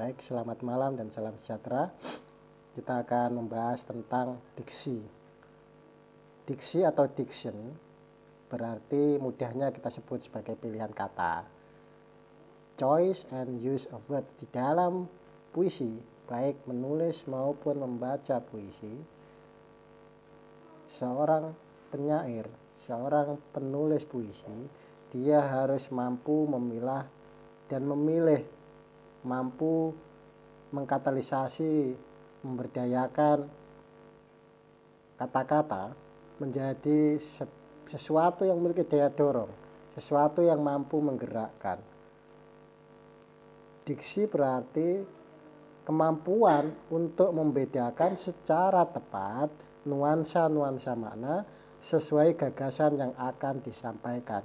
Baik, selamat malam dan salam sejahtera. Kita akan membahas tentang diksi. Diksi atau diction berarti mudahnya kita sebut sebagai pilihan kata. Choice and use of words di dalam puisi, baik menulis maupun membaca puisi. Seorang penyair, seorang penulis puisi, dia harus mampu memilah dan memilih mampu mengkatalisasi, memberdayakan kata-kata menjadi sesuatu yang memiliki daya dorong, sesuatu yang mampu menggerakkan. Diksi berarti kemampuan untuk membedakan secara tepat nuansa-nuansa makna sesuai gagasan yang akan disampaikan.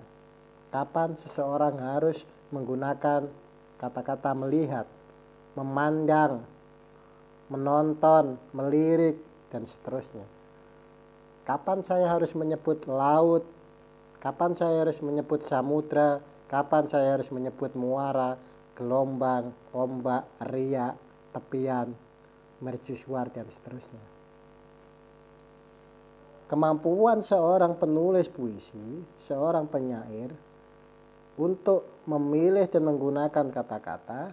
Kapan seseorang harus menggunakan kata-kata melihat, memandang, menonton, melirik, dan seterusnya. Kapan saya harus menyebut laut? Kapan saya harus menyebut samudra? Kapan saya harus menyebut muara, gelombang, ombak, ria, tepian, mercusuar, dan seterusnya. Kemampuan seorang penulis puisi, seorang penyair, untuk memilih dan menggunakan kata-kata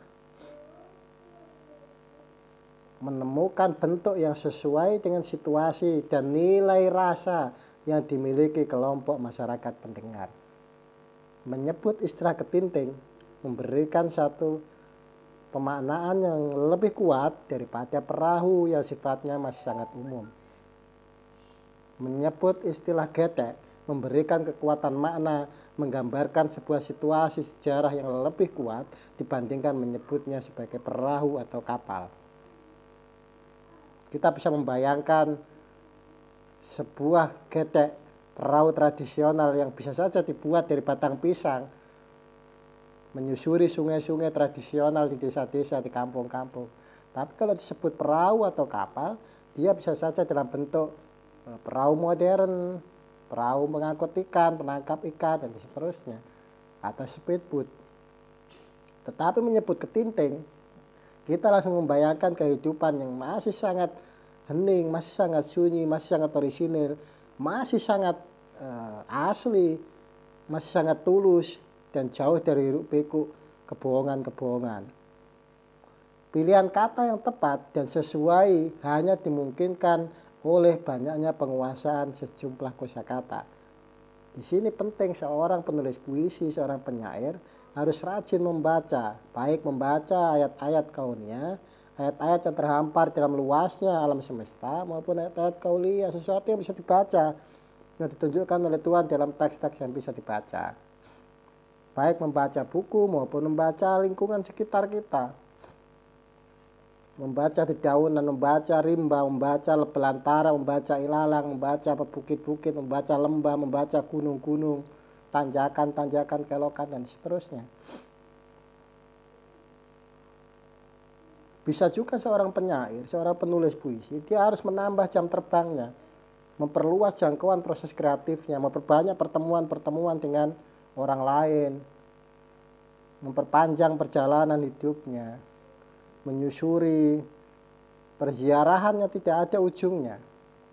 menemukan bentuk yang sesuai dengan situasi dan nilai rasa yang dimiliki kelompok masyarakat pendengar. Menyebut istilah ketinting memberikan satu pemaknaan yang lebih kuat daripada perahu yang sifatnya masih sangat umum. Menyebut istilah getek memberikan kekuatan makna, menggambarkan sebuah situasi sejarah yang lebih kuat dibandingkan menyebutnya sebagai perahu atau kapal. Kita bisa membayangkan sebuah getek perahu tradisional yang bisa saja dibuat dari batang pisang menyusuri sungai-sungai tradisional di desa-desa, di kampung-kampung. Tapi kalau disebut perahu atau kapal, dia bisa saja dalam bentuk eh, perahu modern, perahu mengangkut ikan, penangkap ikan, dan seterusnya, atau speedboat. Tetapi menyebut ketinting, kita langsung membayangkan kehidupan yang masih sangat hening, masih sangat sunyi, masih sangat orisinil, masih sangat uh, asli, masih sangat tulus, dan jauh dari rupiku kebohongan-kebohongan. Pilihan kata yang tepat dan sesuai hanya dimungkinkan oleh banyaknya penguasaan sejumlah kosakata. Di sini penting seorang penulis puisi, seorang penyair harus rajin membaca, baik membaca ayat-ayat kaunia, ayat-ayat yang terhampar dalam luasnya alam semesta maupun ayat-ayat kaulia, sesuatu yang bisa dibaca yang ditunjukkan oleh Tuhan dalam teks-teks yang bisa dibaca. Baik membaca buku maupun membaca lingkungan sekitar kita membaca di dan membaca rimba, membaca belantara, membaca ilalang, membaca bukit-bukit, membaca lembah, membaca gunung-gunung, tanjakan-tanjakan, kelokan, dan seterusnya. Bisa juga seorang penyair, seorang penulis puisi, dia harus menambah jam terbangnya, memperluas jangkauan proses kreatifnya, memperbanyak pertemuan-pertemuan dengan orang lain, memperpanjang perjalanan hidupnya, menyusuri perziarahannya tidak ada ujungnya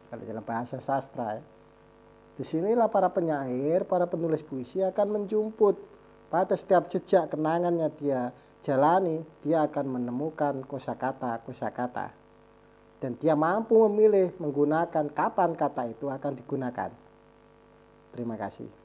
kalau dalam bahasa sastra ya. Disinilah para penyair, para penulis puisi akan menjumput pada setiap jejak kenangannya dia jalani, dia akan menemukan kosakata-kosakata. Dan dia mampu memilih menggunakan kapan kata itu akan digunakan. Terima kasih.